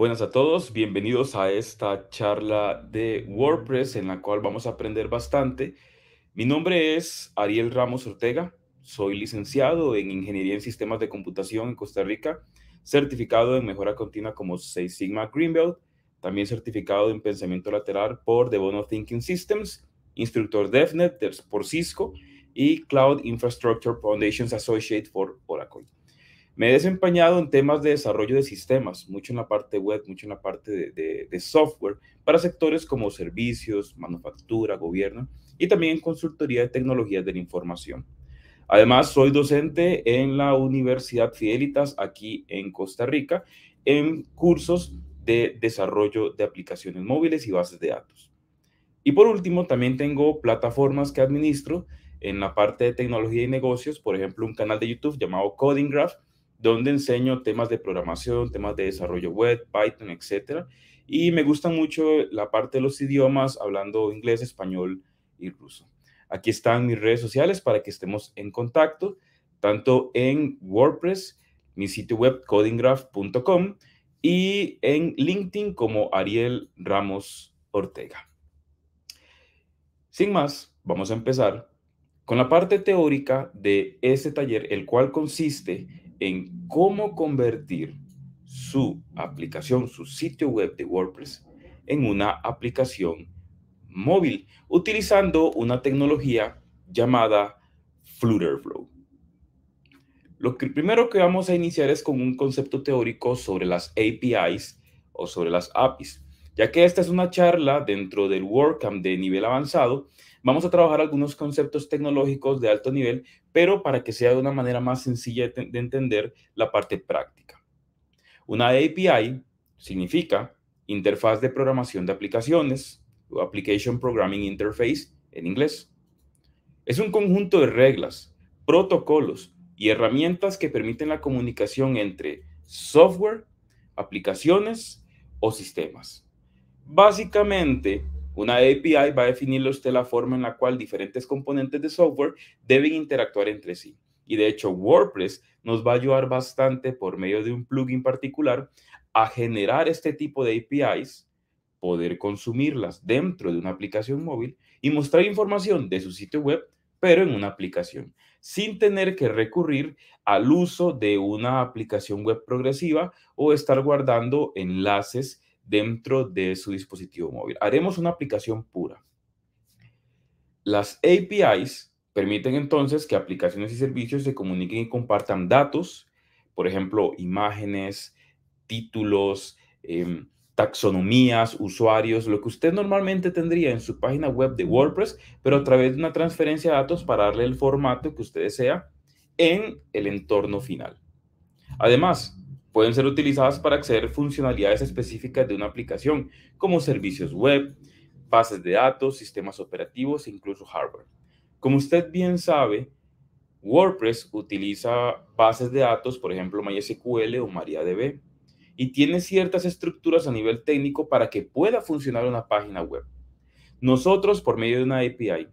Buenas a todos, bienvenidos a esta charla de WordPress en la cual vamos a aprender bastante. Mi nombre es Ariel Ramos Ortega, soy licenciado en Ingeniería en Sistemas de Computación en Costa Rica, certificado en Mejora Continua como 6 Sigma Greenbelt, también certificado en Pensamiento Lateral por The Bono Thinking Systems, instructor DevNet por Cisco y Cloud Infrastructure Foundations Associate for Oracle. Me he desempeñado en temas de desarrollo de sistemas, mucho en la parte web, mucho en la parte de, de software, para sectores como servicios, manufactura, gobierno y también en consultoría de tecnologías de la información. Además, soy docente en la Universidad Fidelitas aquí en Costa Rica en cursos de desarrollo de aplicaciones móviles y bases de datos. Y por último, también tengo plataformas que administro en la parte de tecnología y negocios, por ejemplo, un canal de YouTube llamado Coding Graph, donde enseño temas de programación, temas de desarrollo web, Python, etc. Y me gusta mucho la parte de los idiomas, hablando inglés, español y ruso. Aquí están mis redes sociales para que estemos en contacto, tanto en WordPress, mi sitio web codinggraph.com y en LinkedIn como Ariel Ramos Ortega. Sin más, vamos a empezar con la parte teórica de este taller, el cual consiste en cómo convertir su aplicación, su sitio web de WordPress en una aplicación móvil utilizando una tecnología llamada Flutterflow. Lo primero que vamos a iniciar es con un concepto teórico sobre las APIs o sobre las APIs, ya que esta es una charla dentro del WordCamp de nivel avanzado Vamos a trabajar algunos conceptos tecnológicos de alto nivel, pero para que sea de una manera más sencilla de, entender la parte práctica. Una API significa interfaz de programación de aplicaciones o Application Programming Interface en inglés. Es un conjunto de reglas, protocolos y herramientas que permiten la comunicación entre software, aplicaciones o sistemas. Básicamente, una API va a definirle usted la forma en la cual diferentes componentes de software deben interactuar entre sí. Y de hecho, WordPress nos va a ayudar bastante por medio de un plugin particular a generar este tipo de APIs, poder consumirlas dentro de una aplicación móvil y mostrar información de su sitio web, pero en una aplicación, sin tener que recurrir al uso de una aplicación web progresiva o estar guardando enlaces dentro de su dispositivo móvil. Haremos una aplicación pura. Las APIs permiten entonces que aplicaciones y servicios se comuniquen y compartan datos, por ejemplo, imágenes, títulos, em, taxonomías, usuarios, lo que usted normalmente tendría en su página web de WordPress, pero a través de una transferencia de datos para darle el formato que usted desea en el entorno final. Además, Pueden ser utilizadas para acceder a funcionalidades específicas de una aplicación, como servicios web, bases de datos, sistemas operativos e incluso hardware. Como usted bien sabe, WordPress utiliza bases de datos, por ejemplo MySQL o MariaDB, y tiene ciertas estructuras a nivel técnico para que pueda funcionar una página web. Nosotros, por medio de una API,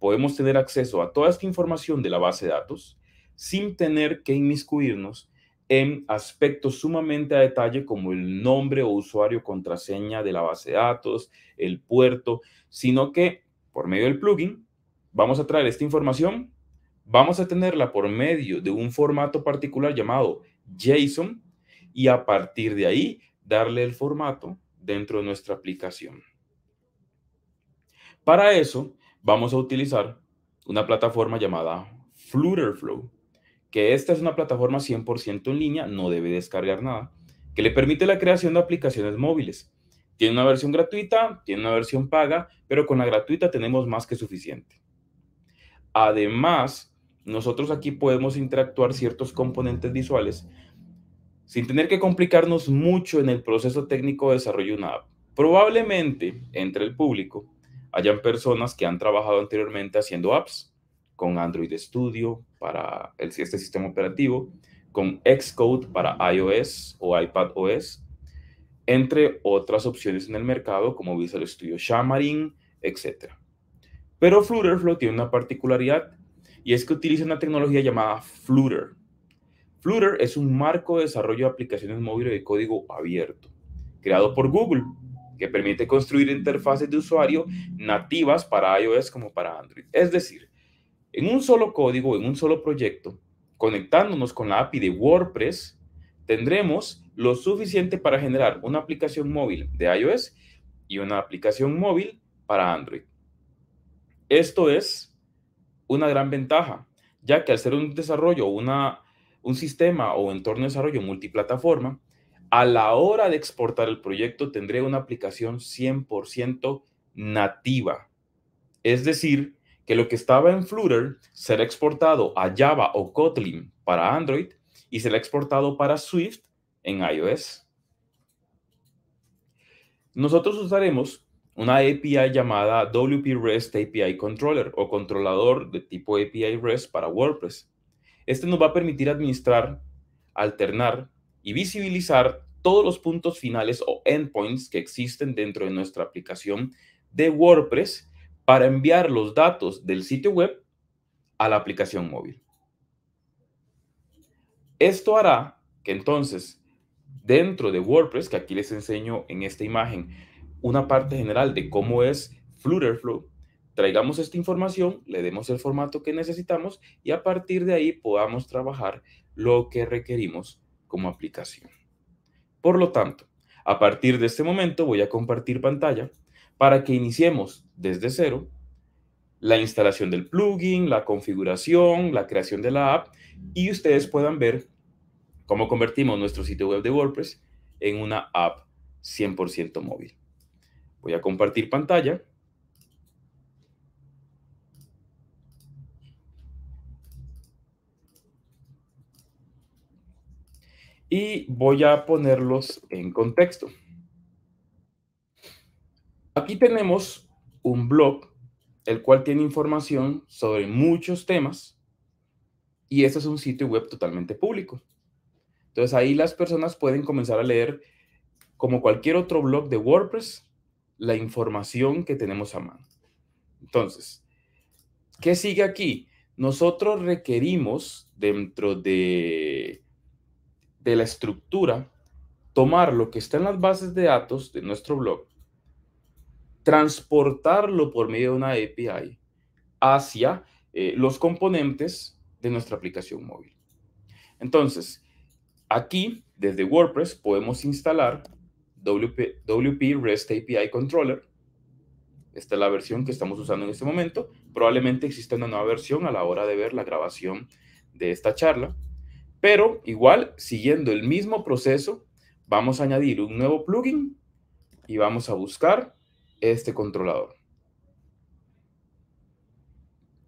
podemos tener acceso a toda esta información de la base de datos sin tener que inmiscuirnos en aspectos sumamente a detalle como el nombre o usuario contraseña de la base de datos, el puerto, sino que por medio del plugin vamos a traer esta información, vamos a tenerla por medio de un formato particular llamado JSON y a partir de ahí darle el formato dentro de nuestra aplicación. Para eso vamos a utilizar una plataforma llamada Flutterflow que esta es una plataforma 100% en línea, no debe descargar nada, que le permite la creación de aplicaciones móviles. Tiene una versión gratuita, tiene una versión paga, pero con la gratuita tenemos más que suficiente. Además, nosotros aquí podemos interactuar ciertos componentes visuales sin tener que complicarnos mucho en el proceso técnico de desarrollo de una app. Probablemente entre el público hayan personas que han trabajado anteriormente haciendo apps con Android Studio para el, este sistema operativo, con Xcode para iOS o iPadOS, entre otras opciones en el mercado como Visual Studio Xamarin, etc. Pero Flutterflow tiene una particularidad y es que utiliza una tecnología llamada Flutter. Flutter es un marco de desarrollo de aplicaciones móviles de código abierto, creado por Google, que permite construir interfaces de usuario nativas para iOS como para Android. Es decir, en un solo código, en un solo proyecto, conectándonos con la API de WordPress, tendremos lo suficiente para generar una aplicación móvil de iOS y una aplicación móvil para Android. Esto es una gran ventaja, ya que al ser un desarrollo, una, un sistema o entorno de desarrollo multiplataforma, a la hora de exportar el proyecto tendré una aplicación 100% nativa. Es decir, que lo que estaba en Flutter será exportado a Java o Kotlin para Android y será exportado para Swift en iOS. Nosotros usaremos una API llamada WP REST API Controller o controlador de tipo API REST para WordPress. Este nos va a permitir administrar, alternar y visibilizar todos los puntos finales o endpoints que existen dentro de nuestra aplicación de WordPress para enviar los datos del sitio web a la aplicación móvil. Esto hará que entonces dentro de WordPress, que aquí les enseño en esta imagen una parte general de cómo es Flutterflow, traigamos esta información, le demos el formato que necesitamos y a partir de ahí podamos trabajar lo que requerimos como aplicación. Por lo tanto, a partir de este momento voy a compartir pantalla para que iniciemos desde cero la instalación del plugin, la configuración, la creación de la app y ustedes puedan ver cómo convertimos nuestro sitio web de WordPress en una app 100% móvil. Voy a compartir pantalla. Y voy a ponerlos en contexto. Aquí tenemos un blog, el cual tiene información sobre muchos temas y este es un sitio web totalmente público. Entonces ahí las personas pueden comenzar a leer, como cualquier otro blog de WordPress, la información que tenemos a mano. Entonces, ¿qué sigue aquí? Nosotros requerimos dentro de, de la estructura tomar lo que está en las bases de datos de nuestro blog transportarlo por medio de una API hacia eh, los componentes de nuestra aplicación móvil. Entonces, aquí desde WordPress podemos instalar WP, WP REST API Controller. Esta es la versión que estamos usando en este momento. Probablemente exista una nueva versión a la hora de ver la grabación de esta charla. Pero igual, siguiendo el mismo proceso, vamos a añadir un nuevo plugin y vamos a buscar este controlador.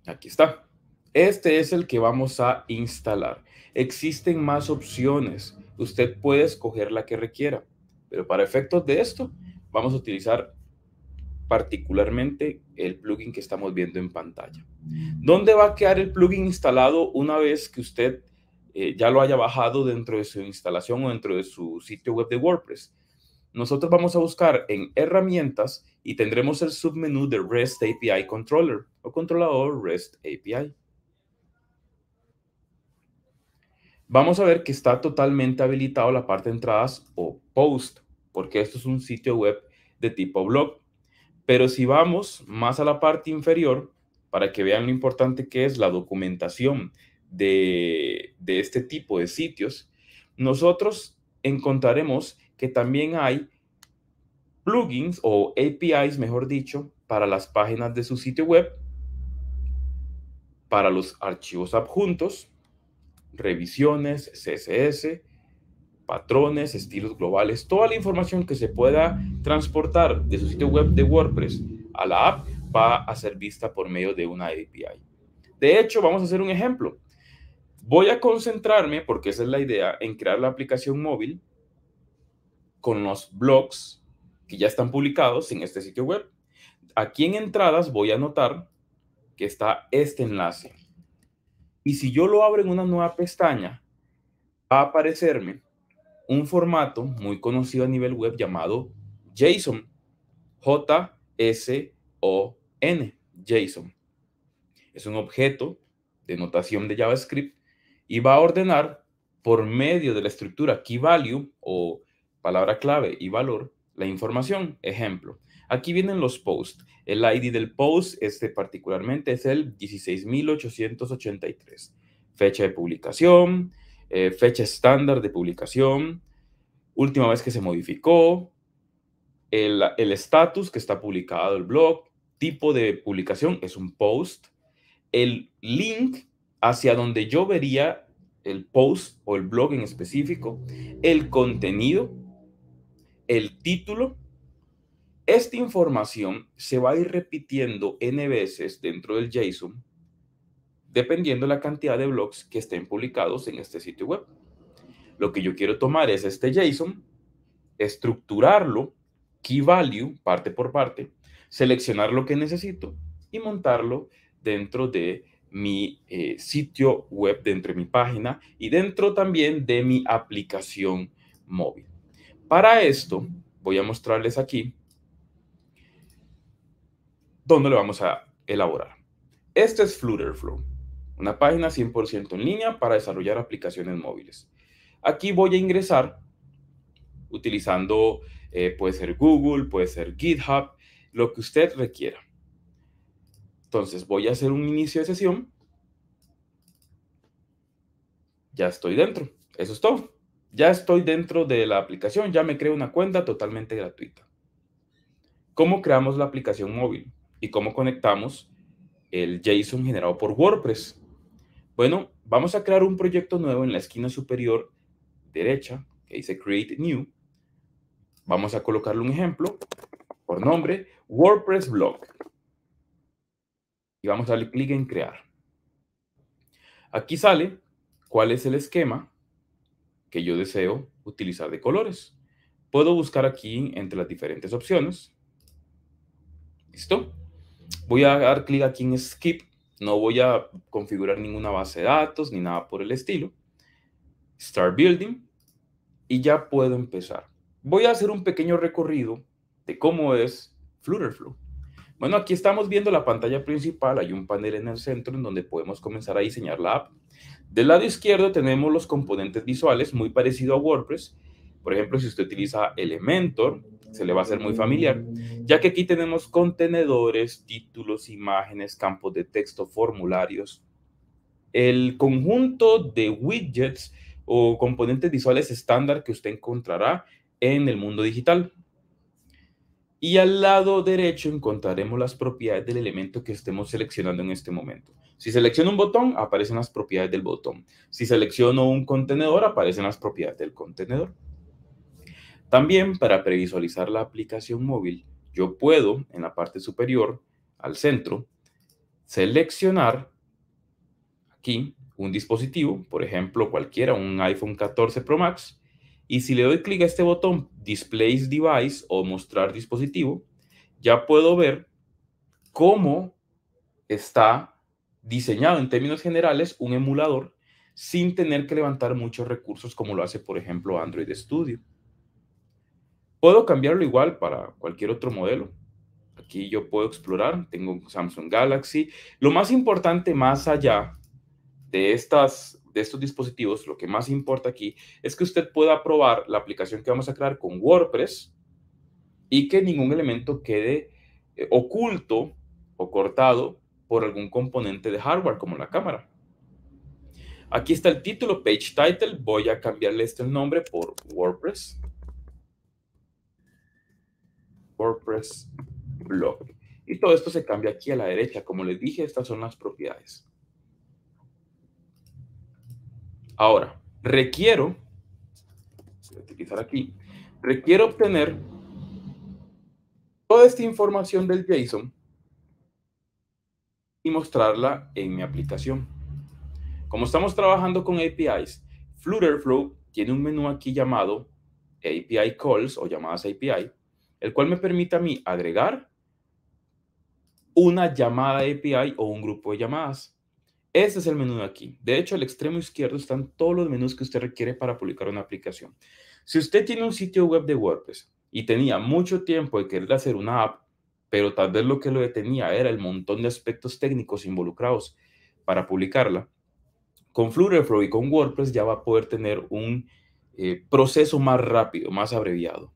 Aquí está. Este es el que vamos a instalar. Existen más opciones. Usted puede escoger la que requiera. Pero para efectos de esto, vamos a utilizar particularmente el plugin que estamos viendo en pantalla. ¿Dónde va a quedar el plugin instalado una vez que usted eh, ya lo haya bajado dentro de su instalación o dentro de su sitio web de WordPress? nosotros vamos a buscar en herramientas y tendremos el submenú de REST API Controller o controlador REST API. Vamos a ver que está totalmente habilitado la parte de entradas o post, porque esto es un sitio web de tipo blog. Pero si vamos más a la parte inferior, para que vean lo importante que es la documentación de, de este tipo de sitios, nosotros encontraremos que también hay plugins o APIs, mejor dicho, para las páginas de su sitio web, para los archivos adjuntos, revisiones, CSS, patrones, estilos globales, toda la información que se pueda transportar de su sitio web de WordPress a la app va a ser vista por medio de una API. De hecho, vamos a hacer un ejemplo. Voy a concentrarme, porque esa es la idea, en crear la aplicación móvil con los blogs que ya están publicados en este sitio web. Aquí en entradas voy a notar que está este enlace. Y si yo lo abro en una nueva pestaña, va a aparecerme un formato muy conocido a nivel web llamado JSON. J-S-O-N. JSON. Es un objeto de notación de JavaScript y va a ordenar por medio de la estructura key value o palabra clave y valor, la información. Ejemplo, aquí vienen los posts. El ID del post, este particularmente, es el 16883. Fecha de publicación, eh, fecha estándar de publicación, última vez que se modificó, el estatus que está publicado el blog, tipo de publicación, es un post, el link hacia donde yo vería el post o el blog en específico, el contenido, el título. Esta información se va a ir repitiendo n veces dentro del JSON, dependiendo la cantidad de blogs que estén publicados en este sitio web. Lo que yo quiero tomar es este JSON, estructurarlo, key value, parte por parte, seleccionar lo que necesito y montarlo dentro de mi eh, sitio web, dentro de mi página y dentro también de mi aplicación móvil. Para esto, voy a mostrarles aquí dónde lo vamos a elaborar. Este es Flutterflow, una página 100% en línea para desarrollar aplicaciones móviles. Aquí voy a ingresar utilizando, eh, puede ser Google, puede ser GitHub, lo que usted requiera. Entonces voy a hacer un inicio de sesión. Ya estoy dentro. Eso es todo ya estoy dentro de la aplicación, ya me creo una cuenta totalmente gratuita. ¿Cómo creamos la aplicación móvil y cómo conectamos el JSON generado por WordPress? Bueno, vamos a crear un proyecto nuevo en la esquina superior derecha que dice Create New. Vamos a colocarle un ejemplo por nombre WordPress Blog. Y vamos a darle clic en crear. Aquí sale cuál es el esquema que yo deseo utilizar de colores. Puedo buscar aquí entre las diferentes opciones. ¿Listo? Voy a dar clic aquí en Skip. No voy a configurar ninguna base de datos ni nada por el estilo. Start Building. Y ya puedo empezar. Voy a hacer un pequeño recorrido de cómo es Flutterflow. Bueno, aquí estamos viendo la pantalla principal. Hay un panel en el centro en donde podemos comenzar a diseñar la app. Del lado izquierdo tenemos los componentes visuales, muy parecido a WordPress. Por ejemplo, si usted utiliza Elementor, se le va a hacer muy familiar, ya que aquí tenemos contenedores, títulos, imágenes, campos de texto, formularios. El conjunto de widgets o componentes visuales estándar que usted encontrará en el mundo digital. Y al lado derecho encontraremos las propiedades del elemento que estemos seleccionando en este momento. Si selecciono un botón, aparecen las propiedades del botón. Si selecciono un contenedor, aparecen las propiedades del contenedor. También para previsualizar la aplicación móvil, yo puedo en la parte superior, al centro, seleccionar aquí un dispositivo, por ejemplo, cualquiera, un iPhone 14 Pro Max, y si le doy clic a este botón Displays Device o Mostrar Dispositivo, ya puedo ver cómo está diseñado en términos generales un emulador sin tener que levantar muchos recursos como lo hace, por ejemplo, Android Studio. Puedo cambiarlo igual para cualquier otro modelo. Aquí yo puedo explorar, tengo Samsung Galaxy. Lo más importante más allá de, estas, de estos dispositivos, lo que más importa aquí es que usted pueda probar la aplicación que vamos a crear con WordPress y que ningún elemento quede eh, oculto o cortado por algún componente de hardware como la cámara. Aquí está el título, page title. Voy a cambiarle este el nombre por WordPress. WordPress blog. Y todo esto se cambia aquí a la derecha. Como les dije, estas son las propiedades. Ahora, requiero, voy a utilizar aquí, requiero obtener toda esta información del JSON y mostrarla en mi aplicación. Como estamos trabajando con APIs, Flutterflow tiene un menú aquí llamado API Calls o llamadas API, el cual me permite a mí agregar una llamada API o un grupo de llamadas. Este es el menú de aquí. De hecho, al extremo izquierdo están todos los menús que usted requiere para publicar una aplicación. Si usted tiene un sitio web de WordPress y tenía mucho tiempo de querer hacer una app pero tal vez lo que lo detenía era el montón de aspectos técnicos involucrados para publicarla. Con Flutterflow y con WordPress ya va a poder tener un eh, proceso más rápido, más abreviado.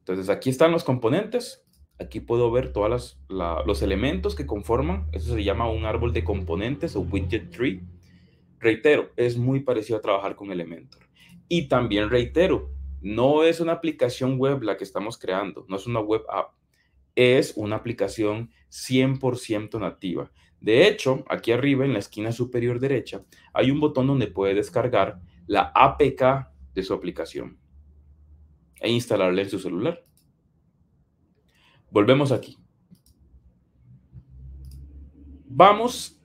Entonces aquí están los componentes, aquí puedo ver todos los elementos que conforman, eso se llama un árbol de componentes o widget tree. Reitero, es muy parecido a trabajar con Elementor. Y también reitero, no es una aplicación web la que estamos creando, no es una web app es una aplicación 100% nativa. De hecho, aquí arriba en la esquina superior derecha hay un botón donde puede descargar la APK de su aplicación e instalarla en su celular. Volvemos aquí. Vamos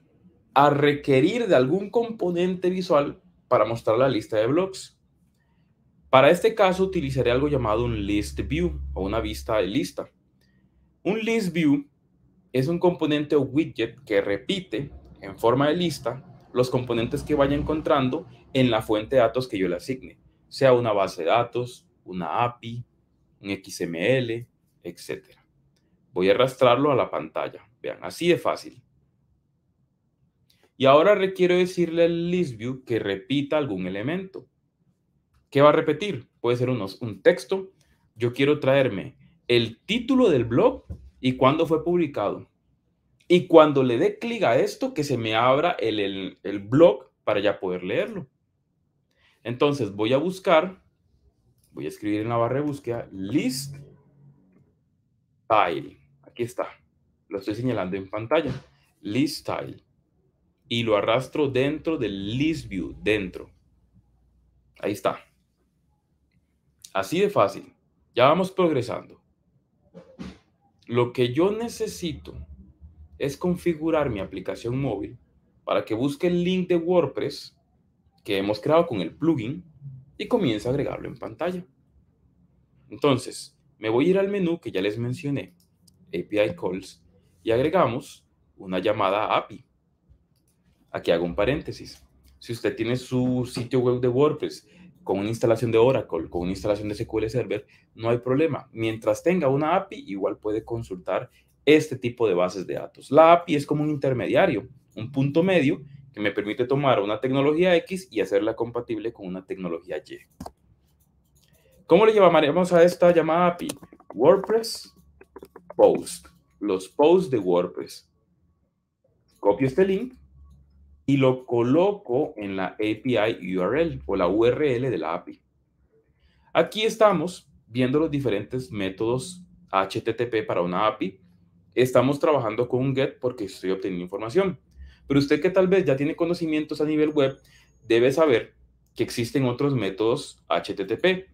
a requerir de algún componente visual para mostrar la lista de blogs. Para este caso utilizaré algo llamado un list view o una vista de lista. Un list view es un componente o widget que repite en forma de lista los componentes que vaya encontrando en la fuente de datos que yo le asigne, sea una base de datos, una API, un XML, etc. Voy a arrastrarlo a la pantalla. Vean, así de fácil. Y ahora requiero decirle al ListView que repita algún elemento. ¿Qué va a repetir? Puede ser unos, un texto. Yo quiero traerme el título del blog y cuándo fue publicado. Y cuando le dé clic a esto, que se me abra el, blog para ya poder leerlo. Entonces voy a buscar, voy a escribir en la barra de búsqueda list style Aquí está, lo estoy señalando en pantalla. List style Y lo arrastro dentro del list view, dentro. Ahí está. Así de fácil. Ya vamos progresando. Lo que yo necesito es configurar mi aplicación móvil para que busque el link de WordPress que hemos creado con el plugin y comience a agregarlo en pantalla. Entonces, me voy a ir al menú que ya les mencioné, API Calls, y agregamos una llamada API. Aquí hago un paréntesis. Si usted tiene su sitio web de WordPress con una instalación de Oracle, con una instalación de SQL Server, no hay problema. Mientras tenga una API, igual puede consultar este tipo de bases de datos. La API es como un intermediario, un punto medio que me permite tomar una tecnología X y hacerla compatible con una tecnología Y. ¿Cómo le llamaremos a esta llamada API? WordPress Post. Los posts de WordPress. Copio este link y lo coloco en la API URL o la URL de la API. Aquí estamos viendo los diferentes métodos HTTP para una API. Estamos trabajando con un GET porque estoy obteniendo información. Pero usted que tal vez ya tiene conocimientos a nivel web, debe saber que existen otros métodos HTTP.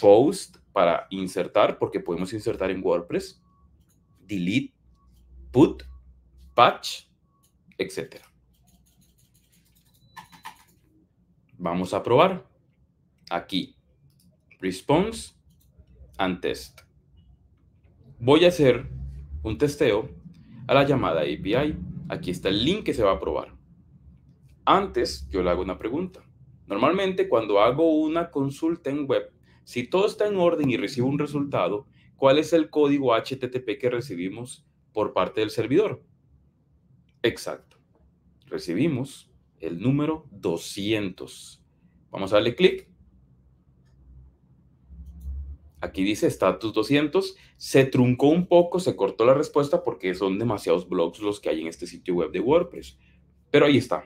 POST para insertar, porque podemos insertar en WordPress. Delete, put, patch, etcétera. Vamos a probar. Aquí. Response and test. Voy a hacer un testeo a la llamada API. Aquí está el link que se va a probar. Antes, yo le hago una pregunta. Normalmente, cuando hago una consulta en web, si todo está en orden y recibo un resultado, ¿cuál es el código HTTP que recibimos por parte del servidor? Exacto. Recibimos el número 200. Vamos a darle clic. Aquí dice status 200. Se truncó un poco, se cortó la respuesta porque son demasiados blogs los que hay en este sitio web de WordPress. Pero ahí está.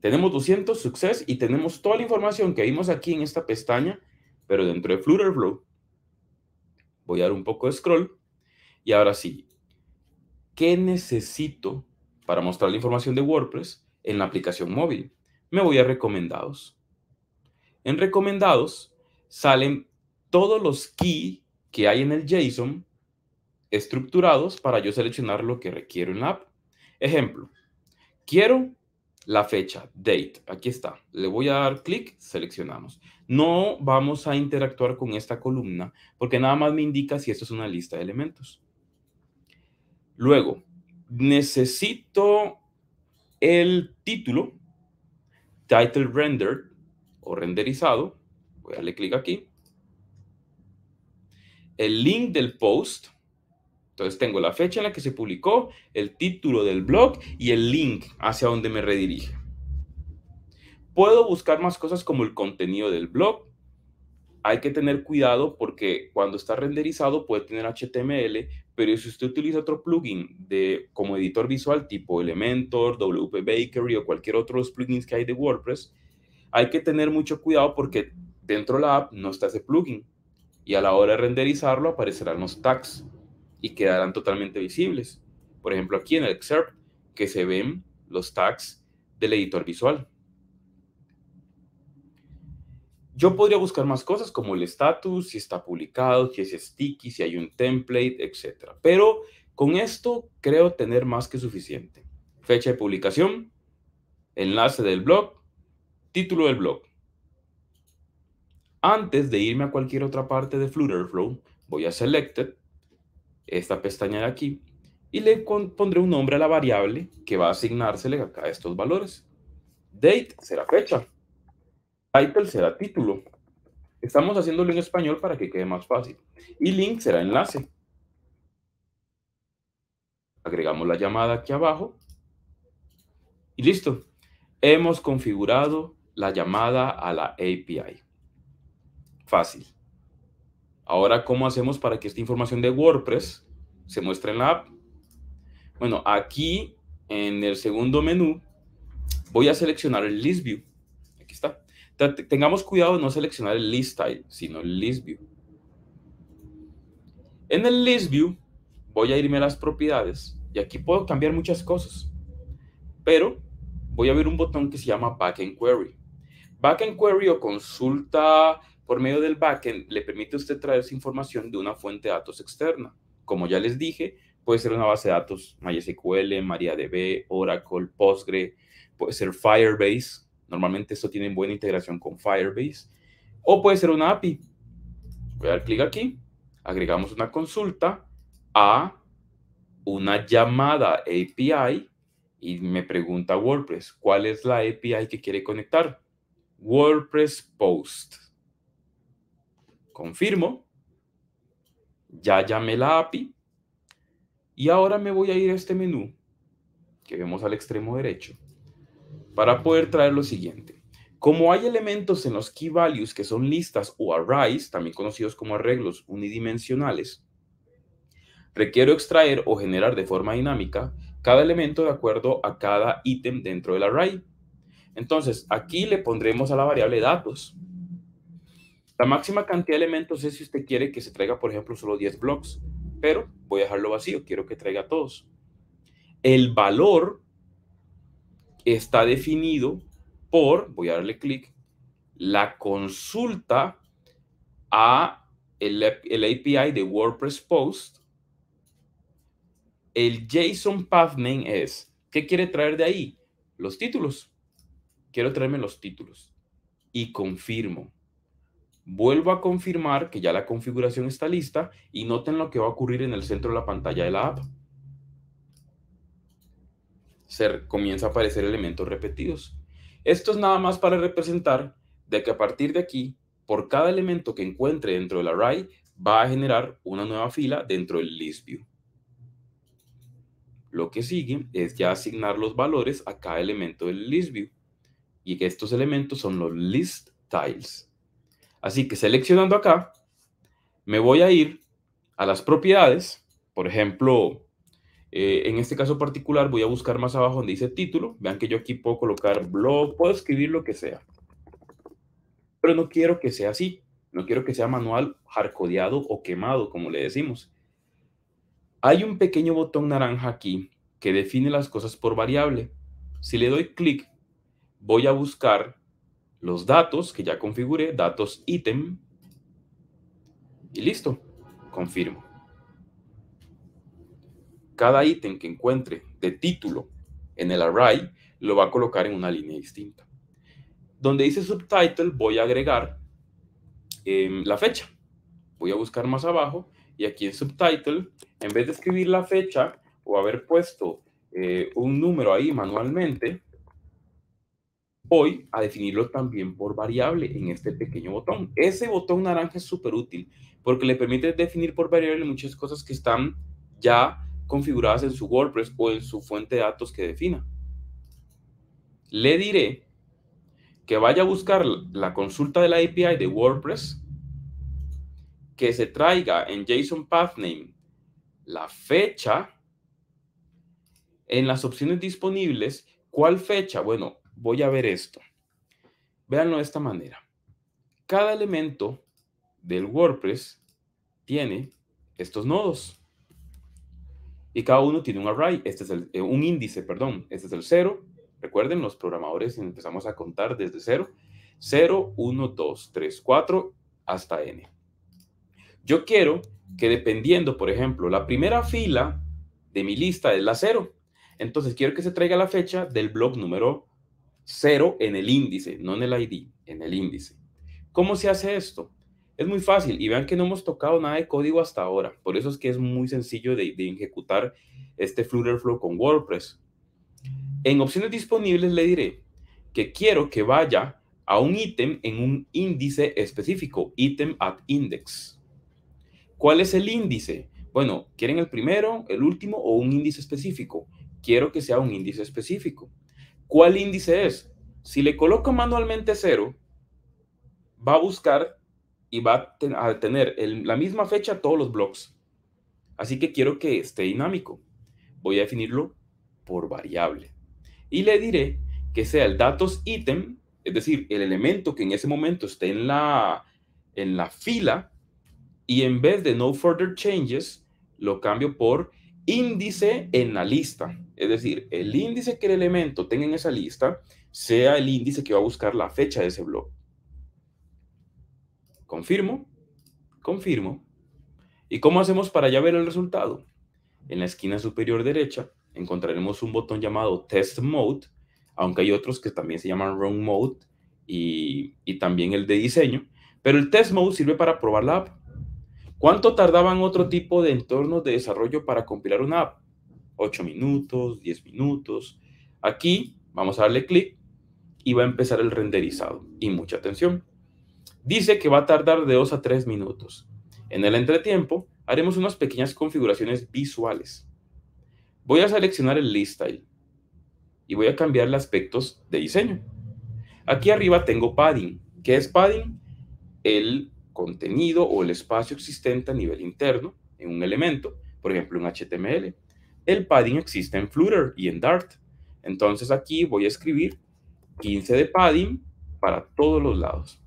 Tenemos 200 success y tenemos toda la información que vimos aquí en esta pestaña, pero dentro de Flow, Voy a dar un poco de scroll. Y ahora sí, ¿qué necesito para mostrar la información de WordPress? en la aplicación móvil. Me voy a recomendados. En recomendados salen todos los key que hay en el JSON estructurados para yo seleccionar lo que requiero en la app. Ejemplo, quiero la fecha, date, aquí está. Le voy a dar clic, seleccionamos. No vamos a interactuar con esta columna porque nada más me indica si esto es una lista de elementos. Luego, necesito el título, title rendered o renderizado, voy a darle clic aquí. El link del post, entonces tengo la fecha en la que se publicó, el título del blog y el link hacia donde me redirige. Puedo buscar más cosas como el contenido del blog. Hay que tener cuidado porque cuando está renderizado puede tener HTML, pero si usted utiliza otro plugin de, como editor visual tipo Elementor, WP Bakery o cualquier otro de los plugins que hay de WordPress, hay que tener mucho cuidado porque dentro de la app no está ese plugin y a la hora de renderizarlo aparecerán los tags y quedarán totalmente visibles. Por ejemplo, aquí en el excerpt que se ven los tags del editor visual. Yo podría buscar más cosas como el estatus, si está publicado, si es sticky, si hay un template, etc. Pero con esto creo tener más que suficiente. Fecha de publicación, enlace del blog, título del blog. Antes de irme a cualquier otra parte de Flutterflow, voy a Selected, esta pestaña de aquí, y le pondré un nombre a la variable que va a asignársele acá a estos valores. Date será fecha. Title será título. Estamos haciéndolo en español para que quede más fácil. Y link será enlace. Agregamos la llamada aquí abajo. Y listo. Hemos configurado la llamada a la API. Fácil. Ahora, ¿cómo hacemos para que esta información de WordPress se muestre en la app? Bueno, aquí en el segundo menú voy a seleccionar el List View. Tengamos cuidado de no seleccionar el list style sino el list view. En el list view voy a irme a las propiedades y aquí puedo cambiar muchas cosas. Pero voy a ver un botón que se llama Backend Query. Backend Query o consulta por medio del backend le permite a usted traer esa información de una fuente de datos externa. Como ya les dije, puede ser una base de datos MySQL, MariaDB, Oracle, Postgre, puede ser Firebase, Normalmente esto tiene buena integración con Firebase. O puede ser una API. Voy a dar clic aquí. Agregamos una consulta a una llamada API y me pregunta WordPress, ¿cuál es la API que quiere conectar? WordPress Post. Confirmo. Ya llamé la API. Y ahora me voy a ir a este menú que vemos al extremo derecho para poder traer lo siguiente. Como hay elementos en los key values que son listas o arrays, también conocidos como arreglos unidimensionales, requiero extraer o generar de forma dinámica cada elemento de acuerdo a cada ítem dentro del array. Entonces, aquí le pondremos a la variable datos. La máxima cantidad de elementos es si usted quiere que se traiga, por ejemplo, solo 10 blocks, pero voy a dejarlo vacío, quiero que traiga todos. El valor está definido por, voy a darle clic, la consulta a el, API de WordPress Post. El JSON path name es, ¿qué quiere traer de ahí? Los títulos. Quiero traerme los títulos. Y confirmo. Vuelvo a confirmar que ya la configuración está lista y noten lo que va a ocurrir en el centro de la pantalla de la app comienza a aparecer elementos repetidos. Esto es nada más para representar de que a partir de aquí, por cada elemento que encuentre dentro del array, va a generar una nueva fila dentro del list view. Lo que sigue es ya asignar los valores a cada elemento del list view y que estos elementos son los list tiles. Así que seleccionando acá, me voy a ir a las propiedades, por ejemplo, eh, en este caso particular voy a buscar más abajo donde dice título. Vean que yo aquí puedo colocar blog, puedo escribir lo que sea. Pero no quiero que sea así. No quiero que sea manual hardcodeado o quemado, como le decimos. Hay un pequeño botón naranja aquí que define las cosas por variable. Si le doy clic, voy a buscar los datos que ya configuré, datos ítem, y listo, confirmo. Cada ítem que encuentre de título en el array lo va a colocar en una línea distinta. Donde dice subtitle voy a agregar em, la fecha. Voy a buscar más abajo y aquí en subtitle, en vez de escribir la fecha o haber puesto eh, un número ahí manualmente, voy a definirlo también por variable en este pequeño botón. Ese botón naranja es súper útil porque le permite definir por variable muchas cosas que están ya configuradas en su WordPress o en su fuente de datos que defina. Le diré que vaya a buscar la consulta de la API de WordPress, que se traiga en JSON Pathname la fecha, en las opciones disponibles, ¿cuál fecha? Bueno, voy a ver esto. Véanlo de esta manera. Cada elemento del WordPress tiene estos nodos y cada uno tiene un array, este es el, eh, un índice, perdón, este es el 0, recuerden, los programadores empezamos a contar desde 0, 0, 1, 2, 3, 4, hasta n. Yo quiero que dependiendo, por ejemplo, la primera fila de mi lista es la 0, entonces quiero que se traiga la fecha del blog número 0 en el índice, no en el ID, en el índice. ¿Cómo se hace esto? Es muy fácil y vean que no hemos tocado nada de código hasta ahora. Por eso es que es muy sencillo de, ejecutar este Flutter Flow con WordPress. En opciones disponibles le diré que quiero que vaya a un ítem en un índice específico, ítem at index. ¿Cuál es el índice? Bueno, ¿quieren el primero, el último o un índice específico? Quiero que sea un índice específico. ¿Cuál índice es? Si le coloco manualmente cero, va a buscar y va a, tener la misma fecha todos los blogs. Así que quiero que esté dinámico. Voy a definirlo por variable. Y le diré que sea el datos item, es decir, el elemento que en ese momento esté en la, en la fila, y en vez de no further changes, lo cambio por índice en la lista. Es decir, el índice que el elemento tenga en esa lista sea el índice que va a buscar la fecha de ese blog. Confirmo, confirmo. ¿Y cómo hacemos para ya ver el resultado? En la esquina superior derecha encontraremos un botón llamado Test Mode, aunque hay otros que también se llaman Run Mode y, también el de diseño, pero el Test Mode sirve para probar la app. ¿Cuánto tardaban otro tipo de entornos de desarrollo para compilar una app? 8 minutos, 10 minutos. Aquí vamos a darle clic y va a empezar el renderizado. Y mucha atención. Dice que va a tardar de 2 a 3 minutos. En el entretiempo, haremos unas pequeñas configuraciones visuales. Voy a seleccionar el list style y voy a cambiar los aspectos de diseño. Aquí arriba tengo padding. ¿Qué es padding? El contenido o el espacio existente a nivel interno en un elemento, por ejemplo en HTML. El padding existe en Flutter y en Dart. Entonces aquí voy a escribir 15 de padding para todos los lados.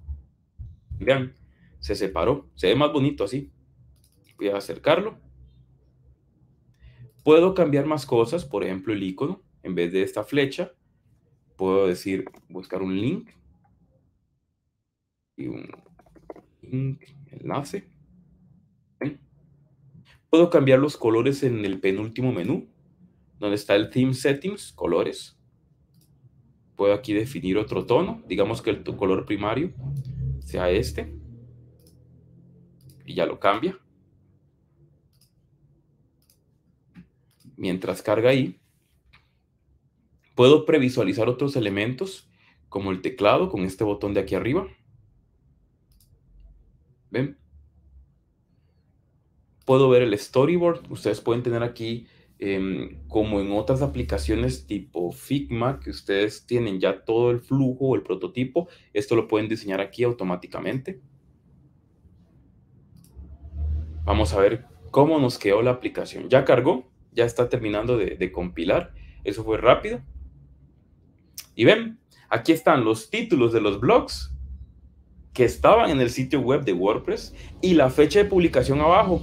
Vean, se separó. Se ve más bonito así. Voy a acercarlo. Puedo cambiar más cosas, por ejemplo, el icono. En vez de esta flecha, puedo decir buscar un link y un link, enlace. Puedo cambiar los colores en el penúltimo menú, donde está el Theme Settings, colores. Puedo aquí definir otro tono, digamos que el color primario sea este. Y ya lo cambia. Mientras carga ahí, puedo previsualizar otros elementos como el teclado con este botón de aquí arriba. ¿Ven? Puedo ver el storyboard. Ustedes pueden tener aquí Em, como en otras aplicaciones tipo Figma, que ustedes tienen ya todo el flujo, o el prototipo, esto lo pueden diseñar aquí automáticamente. Vamos a ver cómo nos quedó la aplicación. Ya cargó, ya está terminando de, de compilar. Eso fue rápido. Y ven, aquí están los títulos de los blogs que estaban en el sitio web de WordPress y la fecha de publicación abajo.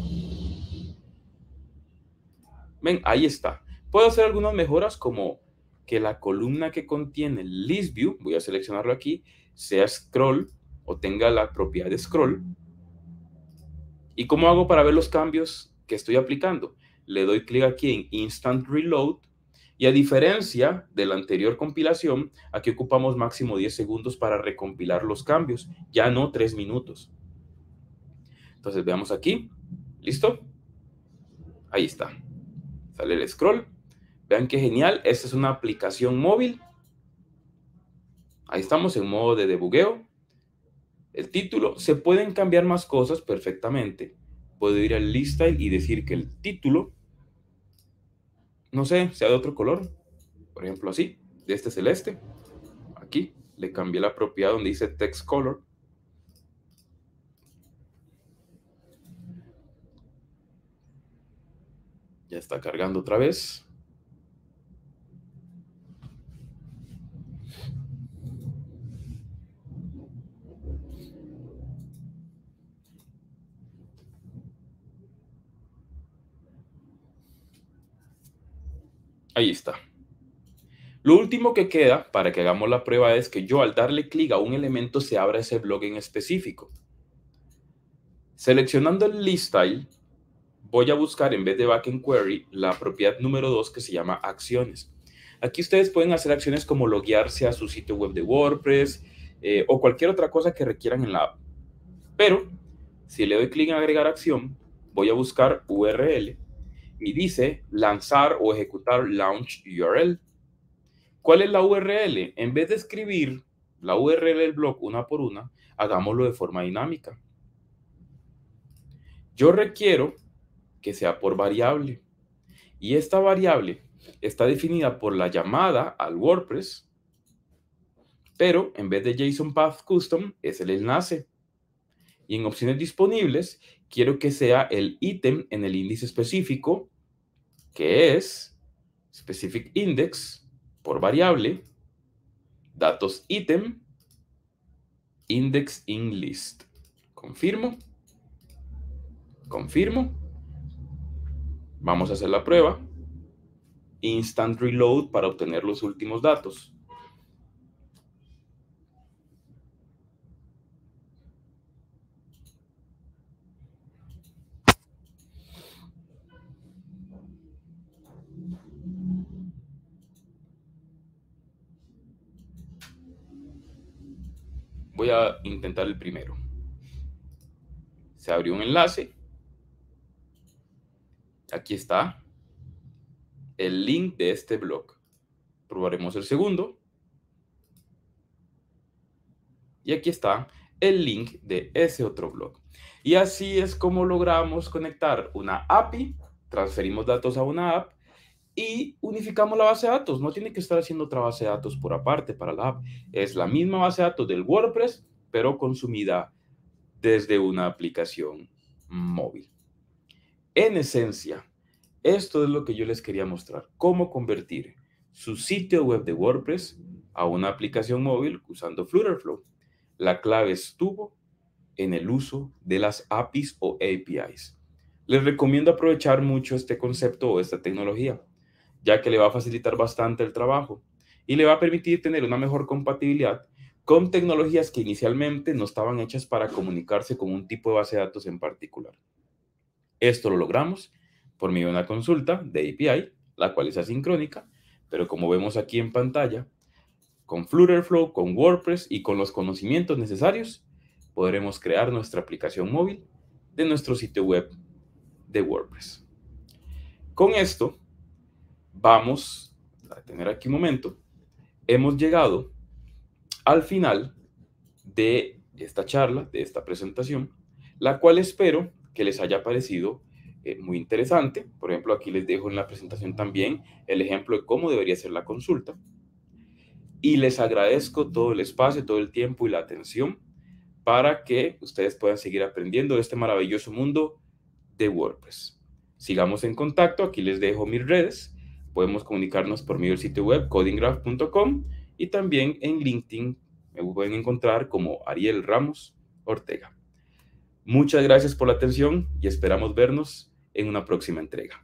Ven, ahí está. Puedo hacer algunas mejoras como que la columna que contiene ListView, voy a seleccionarlo aquí, sea scroll o tenga la propiedad de scroll. ¿Y cómo hago para ver los cambios que estoy aplicando? Le doy clic aquí en Instant Reload y a diferencia de la anterior compilación, aquí ocupamos máximo 10 segundos para recompilar los cambios, ya no 3 minutos. Entonces veamos aquí, ¿listo? Ahí está. Sale el scroll. Vean qué genial. Esta es una aplicación móvil. Ahí estamos en modo de debugueo. El título. Se pueden cambiar más cosas perfectamente. Puedo ir al list y decir que el título, no sé, sea de otro color. Por ejemplo, así. De este celeste. Aquí le cambié la propiedad donde dice text color está cargando otra vez. Ahí está. Lo último que queda para que hagamos la prueba es que yo al darle clic a un elemento se abra ese blog en específico. Seleccionando el list style, voy a buscar en vez de backend query la propiedad número 2 que se llama acciones. Aquí ustedes pueden hacer acciones como loguearse a su sitio web de WordPress eh, o cualquier otra cosa que requieran en la app. Pero si le doy clic en agregar acción, voy a buscar URL y dice lanzar o ejecutar launch URL. ¿Cuál es la URL? En vez de escribir la URL del blog una por una, hagámoslo de forma dinámica. Yo requiero que sea por variable. Y esta variable está definida por la llamada al WordPress, pero en vez de JSON Path Custom es el enlace. Y en opciones disponibles, quiero que sea el ítem en el índice específico, que es specific index por variable, datos ítem, index in list. Confirmo. Confirmo. Vamos a hacer la prueba. Instant reload para obtener los últimos datos. voy a intentar el primero. Se abrió un enlace Aquí está el link de este blog. Probaremos el segundo. Y aquí está el link de ese otro blog. Y así es como logramos conectar una API, transferimos datos a una app y unificamos la base de datos. No tiene que estar haciendo otra base de datos por aparte para la app. Es la misma base de datos del WordPress, pero consumida desde una aplicación móvil. En esencia, esto es lo que yo les quería mostrar, cómo convertir su sitio web de WordPress a una aplicación móvil usando Flutterflow. La clave estuvo en el uso de las APIs o APIs. Les recomiendo aprovechar mucho este concepto o esta tecnología, ya que le va a facilitar bastante el trabajo y le va a permitir tener una mejor compatibilidad con tecnologías que inicialmente no estaban hechas para comunicarse con un tipo de base de datos en particular. Esto lo logramos por medio de una consulta de API, la cual es asincrónica, pero como vemos aquí en pantalla, con Flow, con WordPress y con los conocimientos necesarios, podremos crear nuestra aplicación móvil de nuestro sitio web de WordPress. Con esto, vamos a tener aquí un momento. Hemos llegado al final de esta charla, de esta presentación, la cual espero que les haya parecido eh, muy interesante. Por ejemplo, aquí les dejo en la presentación también el ejemplo de cómo debería ser la consulta. Y les agradezco todo el espacio, todo el tiempo y la atención para que ustedes puedan seguir aprendiendo de este maravilloso mundo de WordPress. Sigamos en contacto, aquí les dejo mis redes, podemos comunicarnos por medio del sitio web codinggraph.com y también en LinkedIn me pueden encontrar como Ariel Ramos Ortega. Muchas gracias por la atención y esperamos vernos en una próxima entrega.